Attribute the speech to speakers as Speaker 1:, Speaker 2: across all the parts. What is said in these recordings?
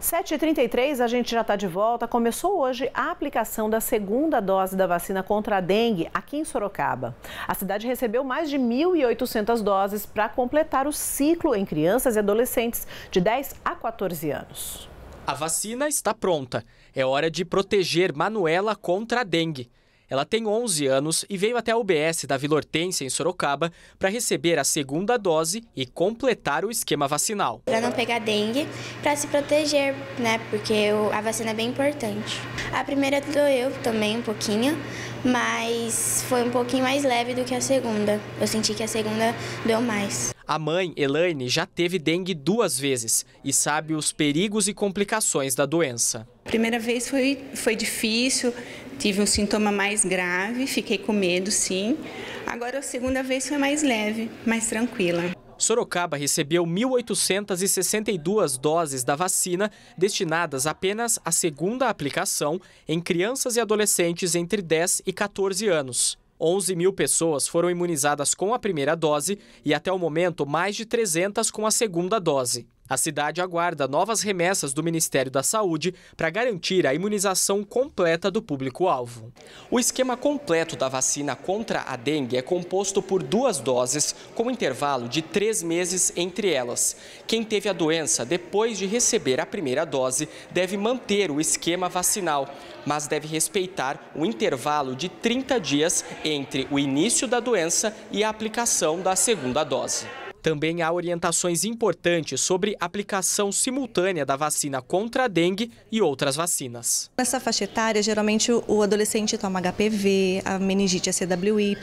Speaker 1: 7h33, a gente já está de volta. Começou hoje a aplicação da segunda dose da vacina contra a dengue aqui em Sorocaba. A cidade recebeu mais de 1.800 doses para completar o ciclo em crianças e adolescentes de 10 a 14 anos.
Speaker 2: A vacina está pronta. É hora de proteger Manuela contra a dengue. Ela tem 11 anos e veio até a UBS da Vila Hortência, em Sorocaba, para receber a segunda dose e completar o esquema vacinal.
Speaker 3: Para não pegar dengue, para se proteger, né? Porque a vacina é bem importante. A primeira doeu também um pouquinho, mas foi um pouquinho mais leve do que a segunda. Eu senti que a segunda doeu mais.
Speaker 2: A mãe, Elaine, já teve dengue duas vezes e sabe os perigos e complicações da doença.
Speaker 3: A primeira vez foi, foi difícil, Tive um sintoma mais grave, fiquei com medo, sim. Agora a segunda vez foi mais leve, mais tranquila.
Speaker 2: Sorocaba recebeu 1.862 doses da vacina destinadas apenas à segunda aplicação em crianças e adolescentes entre 10 e 14 anos. 11 mil pessoas foram imunizadas com a primeira dose e, até o momento, mais de 300 com a segunda dose. A cidade aguarda novas remessas do Ministério da Saúde para garantir a imunização completa do público-alvo. O esquema completo da vacina contra a dengue é composto por duas doses, com intervalo de três meses entre elas. Quem teve a doença depois de receber a primeira dose deve manter o esquema vacinal, mas deve respeitar o intervalo de 30 dias entre o início da doença e a aplicação da segunda dose. Também há orientações importantes sobre aplicação simultânea da vacina contra a dengue e outras vacinas.
Speaker 1: Nessa faixa etária, geralmente o adolescente toma HPV, a meningite a CWY.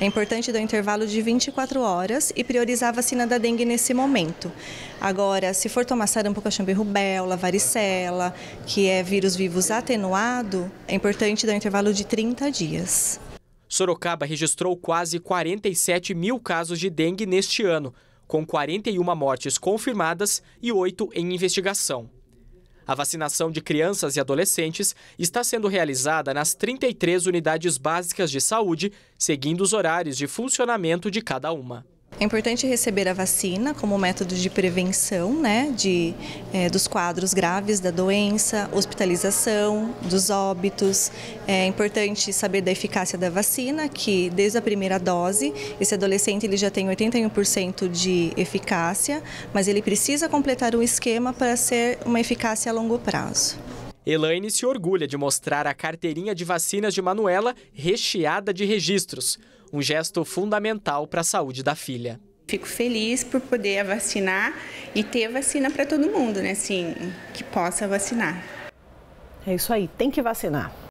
Speaker 1: É importante dar um intervalo de 24 horas e priorizar a vacina da dengue nesse momento. Agora, se for tomar sarampo, cachambe rubéola, varicela, que é vírus vivos atenuado, é importante dar um intervalo de 30 dias.
Speaker 2: Sorocaba registrou quase 47 mil casos de dengue neste ano, com 41 mortes confirmadas e 8 em investigação. A vacinação de crianças e adolescentes está sendo realizada nas 33 unidades básicas de saúde, seguindo os horários de funcionamento de cada uma. É
Speaker 1: importante receber a vacina como método de prevenção né, de, é, dos quadros graves da doença, hospitalização, dos óbitos. É importante saber da eficácia da vacina, que desde a primeira dose, esse adolescente ele já tem 81% de eficácia, mas ele precisa completar o um esquema para ser uma eficácia a longo prazo.
Speaker 2: Elaine se orgulha de mostrar a carteirinha de vacinas de Manuela recheada de registros um gesto fundamental para a saúde da filha.
Speaker 3: Fico feliz por poder vacinar e ter vacina para todo mundo, né? Assim, que possa vacinar. É isso aí, tem que vacinar.